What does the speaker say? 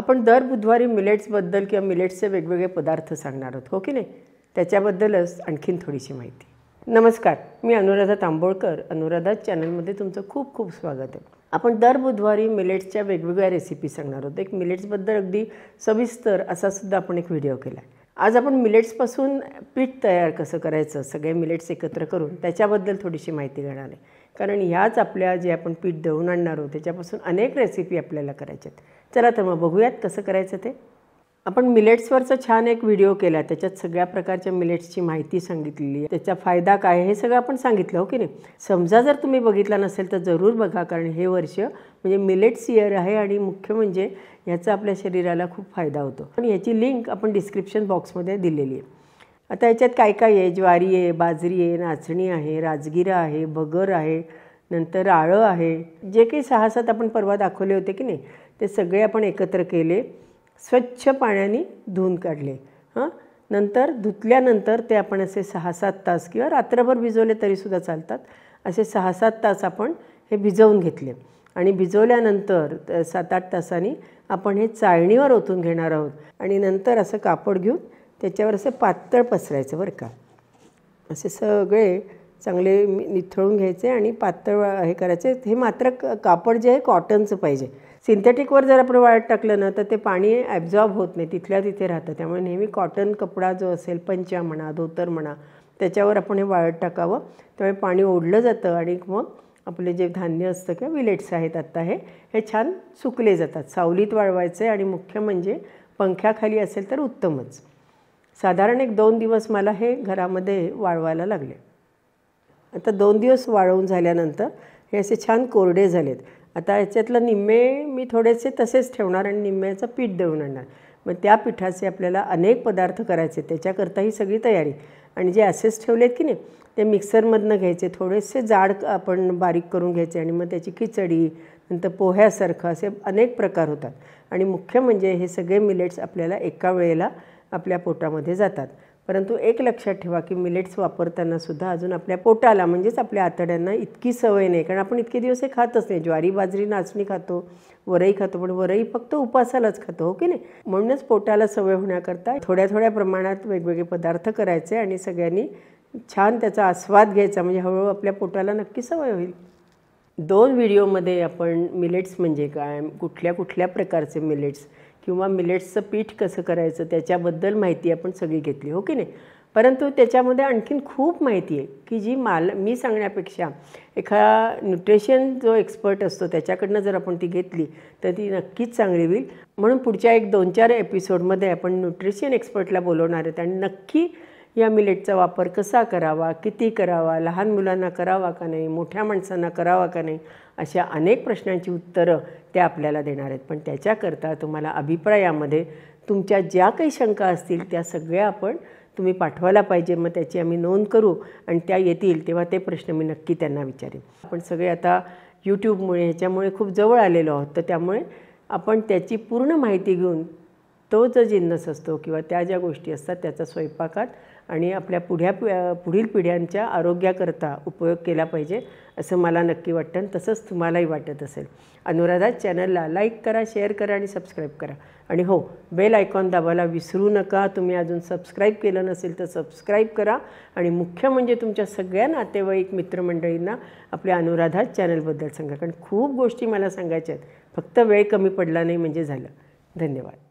आपण दर बुधवारी मिलेट्सबद्दल किंवा मिलेट्सचे वेगवेगळे पदार्थ सांगणार आहोत हो की नाही त्याच्याबद्दलच आणखीन थोडीशी माहिती नमस्कार मी अनुराधा तांबोळकर अनुराधा चॅनलमध्ये तुमचं खूप खूप स्वागत आहे आपण दर बुधवारी मिलेट्सच्या वेगवेगळ्या रेसिपी सांगणार आहोत एक मिलेट्सबद्दल अगदी सविस्तर असा सुद्धा आपण एक व्हिडिओ केला आहे आज आपण मिलेट्सपासून पीठ तयार कसं करायचं सगळे मिलेट्स एकत्र करून त्याच्याबद्दल थोडीशी माहिती घेणार आहे कारण ह्याच आपल्या जे आपण पीठ दळून आणणार आहोत त्याच्यापासून अनेक रेसिपी आपल्याला करायच्यात चला तर मग बघूयात कसं करायचं ते आपण मिलेट्सवरचा छान एक व्हिडिओ केला त्याच्यात सगळ्या प्रकारच्या मिलेट्सची माहिती सांगितलेली त्याचा फायदा काय हे सगळं आपण सांगितलं हो की नाही समजा जर तुम्ही बघितला नसेल तर जरूर बघा कारण हे वर्ष म्हणजे मिलेट्स इयर आहे आणि मुख्य म्हणजे ह्याचा आपल्या शरीराला खूप फायदा होतो पण ह्याची लिंक आपण डिस्क्रिप्शन बॉक्समध्ये दिलेली आहे आता याच्यात काय काय आहे ज्वारी आहे बाजरी आहे नाचणी आहे राजगिरा आहे भगर आहे नंतर आळं आहे जे काही सहा सात आपण परवा दाखवले होते की नाही ते सगळे आपण एकत्र केले स्वच्छ पाण्याने धुवून काढले हं नंतर धुतल्यानंतर ते आपण असे सहा सात तास किंवा रात्रभर भिजवले तरीसुद्धा चालतात असे सहा सात तास आपण हे भिजवून घेतले आणि भिजवल्यानंतर सात आठ तासांनी आपण हे चाळणीवर ओतून घेणार आहोत आणि नंतर असं कापड घेऊन त्याच्यावर असं पातळ पसरायचं बरं का असे सगळे चांगले निथळून घ्यायचे आणि पातळ हे करायचे हे मात्र कापड जे आहे कॉटनचं पाहिजे सिंथेटिकवर जर आपण वाळत टाकलं ना तर ते पाणी ॲब्झॉर्ब होत नाही तिथल्या तिथे राहतं त्यामुळे नेहमी कॉटन कपडा जो असेल पंचा म्हणा धोतर म्हणा त्याच्यावर आपण हे वाळत टाकावं त्यामुळे पाणी ओढलं जातं आणि मग आपले जे धान्य असतं किंवा विलेट्स आहेत आत्ता हे हे छान सुकले जातात सावलीत वाळवायचे आणि मुख्य म्हणजे पंख्याखाली असेल तर उत्तमच साधारण एक दोन दिवस मला हे घरामध्ये वाळवायला लागले आता दोन दिवस वाळवून झाल्यानंतर हे असे छान कोरडे झालेत आता याच्यातलं निम्मे मी थोडेसे तसेच ठेवणार आणि निम्म्याचं पीठ देऊन आणणार मग त्या पिठाचे आपल्याला अनेक पदार्थ करायचे त्याच्याकरता ही सगळी तयारी आणि जे असेच ठेवलेत की नाही ते मिक्सरमधनं घ्यायचे थोडेसे जाड आपण बारीक करून घ्यायचे आणि मग त्याची खिचडी नंतर पोह्यासारखं असे अनेक प्रकार होतात आणि मुख्य म्हणजे हे सगळे मिलेट्स आपल्याला एका वेळेला आपल्या पोटामध्ये जातात परंतु एक लक्षात ठेवा की मिलेट्स वापरतानासुद्धा अजून आपल्या पोटाला म्हणजेच आपल्या आतड्यांना इतकी सवय नाही कारण आपण इतके दिवस हे खातच नाही ज्वारी बाजरी नाचणी खातो वरई खातो पण वरई फक्त उपासालाच खातो हो की नाही म्हणूनच पोटाला सवय होण्याकरता थोड्या थोड्या प्रमाणात वेगवेगळे पदार्थ करायचे आणि सगळ्यांनी छान त्याचा आस्वाद घ्यायचा म्हणजे हळूहळू आपल्या पोटाला नक्की सवय होईल दोन व्हिडिओमध्ये आपण मिलेट्स म्हणजे काय कुठल्या कुठल्या प्रकारचे मिलेट्स किंवा मिलेट्सचं पीठ कसं करायचं त्याच्याबद्दल माहिती आपण सगळी घेतली हो की नाही परंतु त्याच्यामध्ये आणखीन खूप माहिती आहे की जी माल मी सांगण्यापेक्षा एखादा न्यूट्रिशन जो एक्सपर्ट असतो त्याच्याकडनं जर आपण ती घेतली तर ती नक्कीच चांगली होईल म्हणून पुढच्या एक दोन चार एपिसोडमध्ये आपण न्यूट्रिशन एक्सपर्टला बोलवणार आहेत आणि नक्की या मिलेटचा वापर कसा करावा किती करावा लहान मुलांना करावा का नाही मोठ्या माणसांना करावा का नाही अशा अनेक प्रश्नांची उत्तरं ते आपल्याला देणार आहेत पण त्याच्याकरता तुम्हाला अभिप्रायामध्ये तुमच्या ज्या काही शंका असतील त्या सगळ्या आपण तुम्ही पाठवायला पाहिजे मग त्याची आम्ही नोंद करू आणि त्या येतील तेव्हा ते प्रश्न मी नक्की त्यांना विचारेन आपण सगळे आता यूट्यूबमुळे ह्याच्यामुळे खूप जवळ आलेलो आहोत तर त्यामुळे आपण त्याची पूर्ण माहिती घेऊन तो जो जिन्नस असतो किंवा त्या ज्या गोष्टी असतात त्याचा स्वयंपाकात आणि आपल्या पुढ्या पुढील पिढ्यांच्या आरोग्याकरता उपयोग केला पाहिजे असं मला नक्की वाटतं आणि तसंच तुम्हालाही वाटत असेल अनुराधा चॅनलला लाईक करा शेअर करा आणि सबस्क्राईब करा आणि हो बेल आयकॉन दाबायला विसरू नका तुम्ही अजून सबस्क्राईब केलं नसेल तर सबस्क्राईब करा आणि मुख्य म्हणजे तुमच्या सगळ्या नातेवाईक मित्रमंडळींना आपल्या अनुराधा चॅनलबद्दल सांगा कारण खूप गोष्टी मला सांगायच्या आहेत फक्त वेळ कमी पडला नाही म्हणजे झालं धन्यवाद